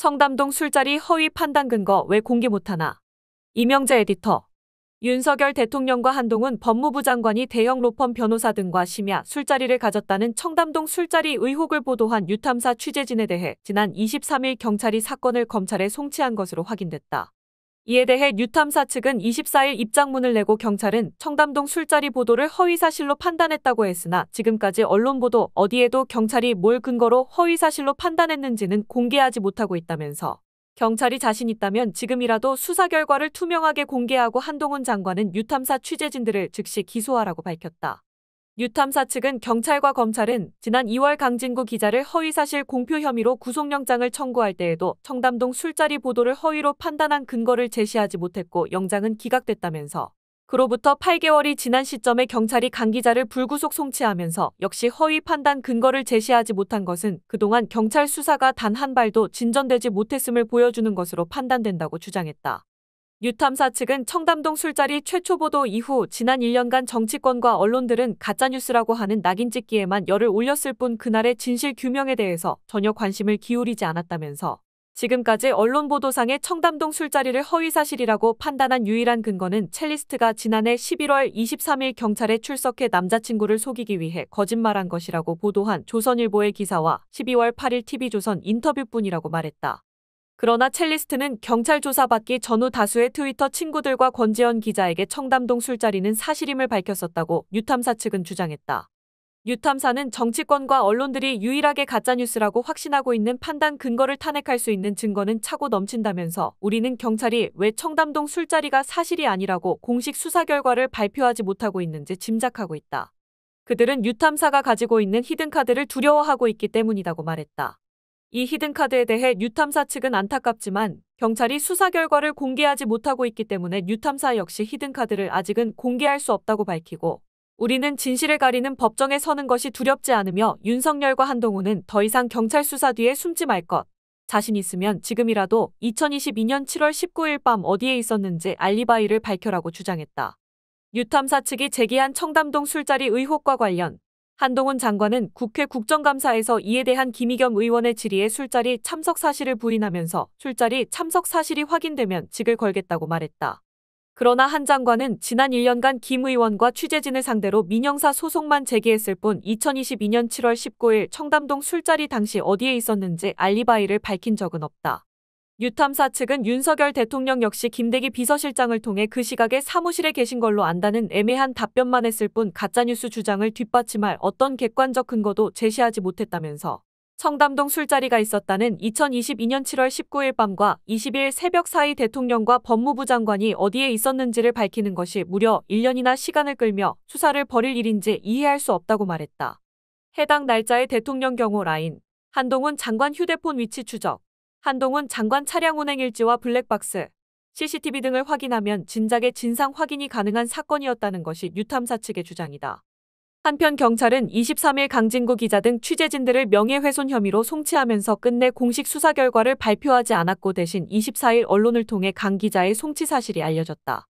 청담동 술자리 허위 판단 근거 왜 공개 못하나. 이명재 에디터. 윤석열 대통령과 한동훈 법무부 장관이 대형 로펌 변호사 등과 심야 술자리를 가졌다는 청담동 술자리 의혹을 보도한 유탐사 취재진에 대해 지난 23일 경찰이 사건을 검찰에 송치한 것으로 확인됐다. 이에 대해 뉴탐사 측은 24일 입장문을 내고 경찰은 청담동 술자리 보도를 허위사실로 판단했다고 했으나 지금까지 언론 보도 어디에도 경찰이 뭘 근거로 허위사실로 판단했는지는 공개하지 못하고 있다면서 경찰이 자신 있다면 지금이라도 수사 결과를 투명하게 공개하고 한동훈 장관은 뉴탐사 취재진들을 즉시 기소하라고 밝혔다. 유탐사 측은 경찰과 검찰은 지난 2월 강진구 기자를 허위사실 공표 혐의로 구속영장을 청구할 때에도 청담동 술자리 보도를 허위로 판단한 근거를 제시하지 못했고 영장은 기각됐다면서 그로부터 8개월이 지난 시점에 경찰이 강 기자를 불구속 송치하면서 역시 허위 판단 근거를 제시하지 못한 것은 그동안 경찰 수사가 단 한 발도 진전되지 못했음을 보여주는 것으로 판단된다고 주장했다. 뉴탐사 측은 청담동 술자리 최초 보도 이후 지난 1년간 정치권과 언론들은 가짜뉴스라고 하는 낙인 찍기에만 열을 올렸을 뿐 그날의 진실 규명에 대해서 전혀 관심을 기울이지 않았다면서 지금까지 언론 보도상의 청담동 술자리를 허위사실이라고 판단한 유일한 근거는 첼리스트가 지난해 11월 23일 경찰에 출석해 남자친구를 속이기 위해 거짓말한 것이라고 보도한 조선일보의 기사와 12월 8일 TV조선 인터뷰뿐이라고 말했다. 그러나 첼리스트는 경찰 조사받기 전후 다수의 트위터 친구들과 권지현 기자에게 청담동 술자리는 사실임을 밝혔었다고 유탐사 측은 주장했다. 유탐사는 정치권과 언론들이 유일하게 가짜뉴스라고 확신하고 있는 판단 근거를 탄핵할 수 있는 증거는 차고 넘친다면서 우리는 경찰이 왜 청담동 술자리가 사실이 아니라고 공식 수사 결과를 발표하지 못하고 있는지 짐작하고 있다. 그들은 유탐사가 가지고 있는 히든카드를 두려워하고 있기 때문이라고 말했다. 이 히든카드에 대해 뉴탐사 측은 안타깝지만 경찰이 수사 결과를 공개하지 못하고 있기 때문에 뉴탐사 역시 히든카드를 아직은 공개할 수 없다고 밝히고 우리는 진실을 가리는 법정에 서는 것이 두렵지 않으며 윤석열과 한동훈은 더 이상 경찰 수사 뒤에 숨지 말 것. 자신 있으면 지금이라도 2022년 7월 19일 밤 어디에 있었는지 알리바이를 밝혀라고 주장했다. 유탐사 측이 제기한 청담동 술자리 의혹과 관련 한동훈 장관은 국회 국정감사에서 이에 대한 김희겸 의원의 질의에 술자리 참석 사실을 부인하면서 술자리 참석 사실이 확인되면 직을 걸겠다고 말했다. 그러나 한 장관은 지난 1년간 김 의원과 취재진을 상대로 민영사 소송만 제기했을 뿐 2022년 7월 19일 청담동 술자리 당시 어디에 있었는지 알리바이를 밝힌 적은 없다. 유탐사 측은 윤석열 대통령 역시 김대기 비서실장을 통해 그 시각에 사무실에 계신 걸로 안다는 애매한 답변만 했을 뿐 가짜뉴스 주장을 뒷받침할 어떤 객관적 근거도 제시하지 못했다면서 청담동 술자리가 있었다는 2022년 7월 19일 밤과 2 0일 새벽 사이 대통령과 법무부 장관이 어디에 있었는지를 밝히는 것이 무려 1년이나 시간을 끌며 수사를 벌일 일인지 이해할 수 없다고 말했다. 해당 날짜의 대통령 경호 라인, 한동훈 장관 휴대폰 위치 추적, 한동훈 장관 차량 운행 일지와 블랙박스, CCTV 등을 확인하면 진작에 진상 확인이 가능한 사건이었다는 것이 유탐사 측의 주장이다. 한편 경찰은 23일 강진구 기자 등 취재진들을 명예훼손 혐의로 송치하면서 끝내 공식 수사 결과를 발표하지 않았고 대신 24일 언론을 통해 강 기자의 송치 사실이 알려졌다.